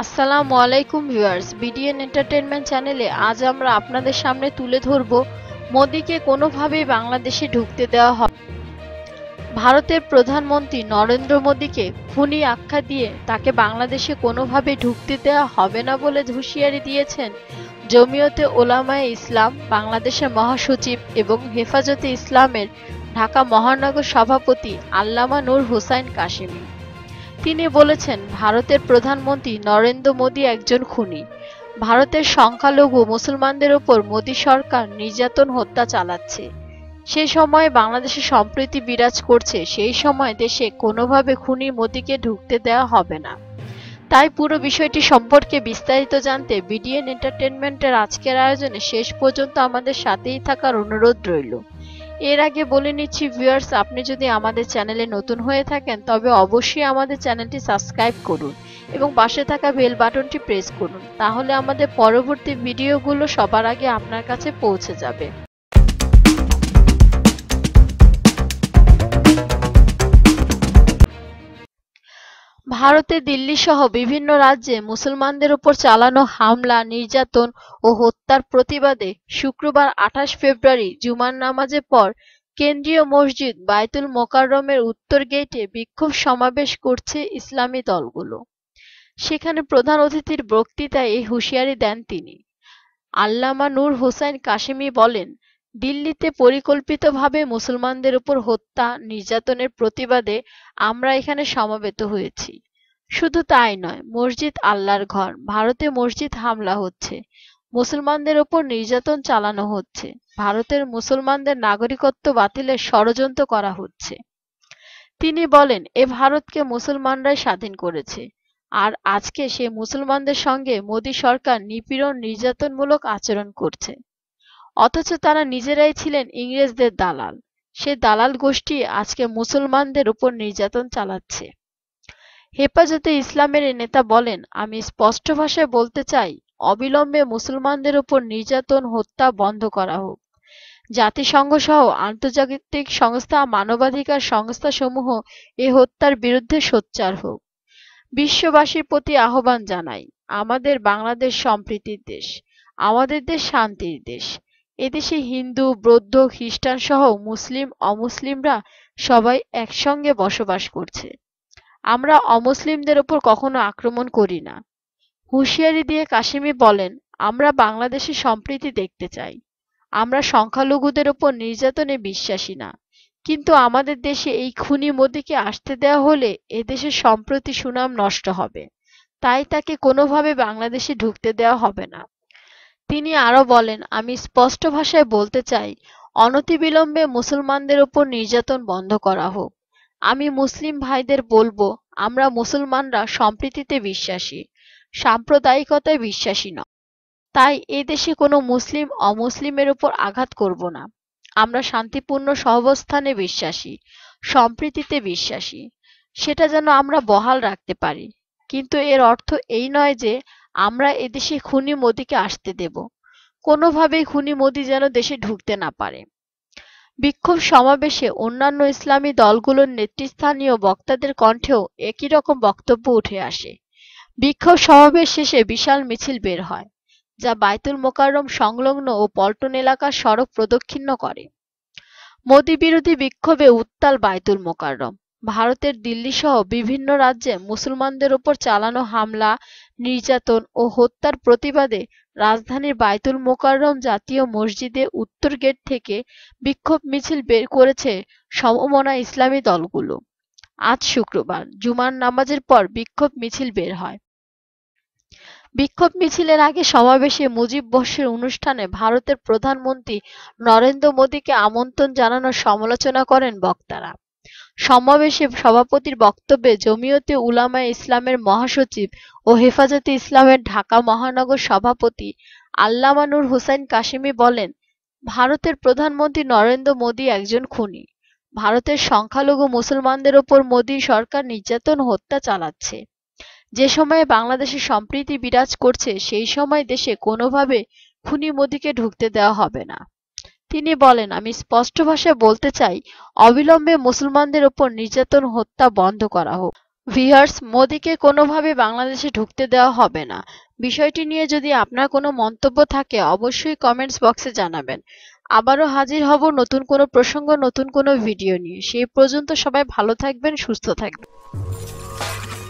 আসসালামু আলাইকুম viewers BDN entertainment চ্যানেলে আজ আমরা আপনাদের সামনে তুলে ধরব মোদিকে কোনোভাবেই বাংলাদেশে ঢুকতে দেওয়া হবে ভারতের প্রধানমন্ত্রী নরেন্দ্র মোদীকে খুনি আখ্যা দিয়ে তাকে বাংলাদেশে কোনোভাবে ঢুকতে দেওয়া হবে না বলে হুঁশিয়ারি দিয়েছেন জমিয়তে ওলামায়ে ইসলাম বাংলাদেশের মহাসচিব এবং হেফাজতে ইসলামের ঢাকা মহানগর সভাপতি আল্লামা নূর হুসাইন কাশিমী তিনি বলেছেন ভারতের প্রধানমন্ত্রী নরেন্দ্র মোদী একজন খুনি ভারতের সংখ্যালঘু মুসলমানদের ওপর মোদী সরকার নির্যাতন হত্যা চালাচ্ছে সে সময়ে বাংলাদেশে সম্প্রীতি বিরাজ করছে সেই সময় দেশে কোনোভাবে খুনি মোদীকে ঢুকতে দেওয়া হবে না তাই পুরো বিষয়টি সম্পর্কে বিস্তারিত জানতে বিডিএন এন্টারটেনমেন্টের আজকের আয়োজনে শেষ পর্যন্ত আমাদের সাথেই থাকার অনুরোধ রইল এর আগে বলে নিচ্ছি ভিউয়ার্স আপনি যদি আমাদের চ্যানেলে নতুন হয়ে থাকেন তবে অবশ্যই আমাদের চ্যানেলটি সাবস্ক্রাইব করুন এবং পাশে থাকা বেল বাটনটি প্রেস করুন তাহলে আমাদের পরবর্তী ভিডিওগুলো সবার আগে আপনার কাছে পৌঁছে যাবে ভারতে দিল্লি সহ বিভিন্ন রাজ্যে মুসলমানদের উপর চালানো হামলা নির্যাতন ও হত্যার প্রতিবাদে শুক্রবার আঠাশ ফেব্রুয়ারি জুমার নামাজের পর কেন্দ্রীয় মসজিদ বায়তুল মোকাররমের উত্তর গেটে বিক্ষোভ সমাবেশ করছে ইসলামী দলগুলো সেখানে প্রধান অতিথির বক্তৃতায় এই হুঁশিয়ারি দেন তিনি আল্লামা নূর হোসাইন কাশিমি বলেন দিল্লিতে পরিকল্পিতভাবে মুসলমানদের উপর হত্যা নির্যাতনের প্রতিবাদে আমরা এখানে সমাবেত হয়েছি শুধু তাই নয় মসজিদ আল্লাহর ঘর ভারতে মসজিদ হামলা হচ্ছে মুসলমানদের ওপর নির্যাতন চালানো হচ্ছে ভারতের মুসলমানদের নাগরিকত্ব বাতিলের ষড়যন্ত্র করা হচ্ছে তিনি বলেন এ ভারতকে মুসলমানরাই স্বাধীন করেছে আর আজকে সে মুসলমানদের সঙ্গে মোদী সরকার নিপীড়ন নির্যাতনমূলক আচরণ করছে অথচ তারা নিজেরাই ছিলেন ইংরেজদের দালাল সে দালাল গোষ্ঠী আজকে মুসলমানদের উপর নির্যাতন চালাচ্ছে হেফাজতে ইসলামের এ নেতা বলেন, আমি স্পষ্ট ভাষায় বলতে চাই, অবিলম্বে মুসলমানদের ওপর নির্যাতন হত্যা বন্ধ করা হোক। জাতিসংঘ সহ আন্তর্জাতিক সংস্থা মানবাধিকার সংস্থাসমূহ এ হত্যার বিরুদ্ধে সোচ্চার হোক। বিশ্ববাসীর প্রতি আহ্বান জানাই, আমাদের বাংলাদেশ সম্প্রীতির দেশ, আমাদের দেশ শান্তির দেশ। এদেশে হিন্দু, বৌদ্ধ, খ্রিস্টান সহ মুসলিম অমুসলিমরা সবাই একসঙ্গে বসবাস করছে। আমরা অমুসলিমদের ওপর কখনো আক্রমণ করি না হুঁশিয়ারি দিয়ে কাশিমি বলেন আমরা বাংলাদেশে সম্প্রীতি দেখতে চাই আমরা সংখ্যালঘুদের ওপর নির্যাতনে বিশ্বাসী না কিন্তু আমাদের দেশে এই খুনি মোদিকে আসতে দেওয়া হলে এদেশের সম্প্রতি সুনাম নষ্ট হবে তাই তাকে কোনোভাবে বাংলাদেশে ঢুকতে দেওয়া হবে না তিনি আরো বলেন আমি স্পষ্ট ভাষায় বলতে চাই অনতিবিলম্বে মুসলমানদের ওপর নির্যাতন বন্ধ করা হোক আমি মুসলিম ভাইদের বলবো আমরা মুসলমানরা সম্প্রীতিতে বিশ্বাসী সাম্প্রদায়িকতায় বিশ্বাসী নয় তাই এ দেশে কোনো মুসলিম অমুসলিমের উপর আঘাত করব না আমরা শান্তিপূর্ণ সহবস্থানে বিশ্বাসী সম্প্রীতিতে বিশ্বাসী সেটা যেন আমরা বহাল রাখতে পারি কিন্তু এর অর্থ এই নয় যে আমরা এদেশে খুনি মোদিকে আসতে দেব কোনোভাবেই খুনি মোদি যেন দেশে ঢুকতে না পারে বিক্ষোভ সমাবেশে অন্যান্য ইসলামী দলগুলোর নেতৃস্থানীয় বক্তাদের কণ্ঠেও একই রকম বক্তব্য উঠে আসে। বিক্ষোভ সমাবেশ শেষে বিশাল মিছিল বের হয়, যা বায়তুল মোকাররম সংলগ্ন ও পল্টন এলাকার সড়ক প্রদক্ষিণ করে। মোদি বিরোধী বিক্ষোভে উত্তাল বায়তুল মোকাররম। ভারতের দিল্লি সহ বিভিন্ন রাজ্যে মুসলমানদের ওপর চালানো হামলা নির্যাতন ও হত্যার প্রতিবাদে রাজধানীর বায়তুল মোকাররম জাতীয় মসজিদে উত্তর গেট থেকে বিক্ষোভ মিছিল বের করেছে সমমনা ইসলামী দলগুলো আজ শুক্রবার জুমার নামাজের পর বিক্ষোভ মিছিল বের হয় বিক্ষোভ মিছিলের আগে সমাবেশে মুজিব বর্ষের অনুষ্ঠানে ভারতের প্রধানমন্ত্রী নরেন্দ্র মোদীকে আমন্ত্রণ জানানোর সমালোচনা করেন বক্তারা সমাবেশে সভাপতির বক্তব্যে জমিয়তে উলামায়ে ইসলামের মহাসচিব ও হেফাজতে ইসলামের ঢাকা মহানগর সভাপতি আল্লামা নূর হোসাইন কাশিমি বলেন, ভারতের প্রধানমন্ত্রী নরেন্দ্র মোদী একজন খুনি। ভারতের সংখ্যালঘু মুসলমানদের ওপর মোদী সরকার নির্যাতন হত্যা চালাচ্ছে। যে সময়ে বাংলাদেশে সম্প্রীতি বিরাজ করছে সেই সময় দেশে কোনোভাবে খুনি মোদীকে ঢুকতে দেওয়া হবে না। তিনি বলেন আমি স্পষ্ট ভাষায় বলতে চাই অবিলম্বে মুসলমানদের ওপর নির্যাতন হত্যা বন্ধ করা হোক ভিহার্স মোদিকে কোনোভাবে বাংলাদেশে ঢুকতে দেওয়া হবে না বিষয়টি নিয়ে যদি আপনার কোনো মন্তব্য থাকে অবশ্যই কমেন্টস বক্সে জানাবেন আবারও হাজির হব নতুন কোনো প্রসঙ্গ নতুন কোনো ভিডিও নিয়ে সেই পর্যন্ত সবাই ভালো থাকবেন সুস্থ থাকবেন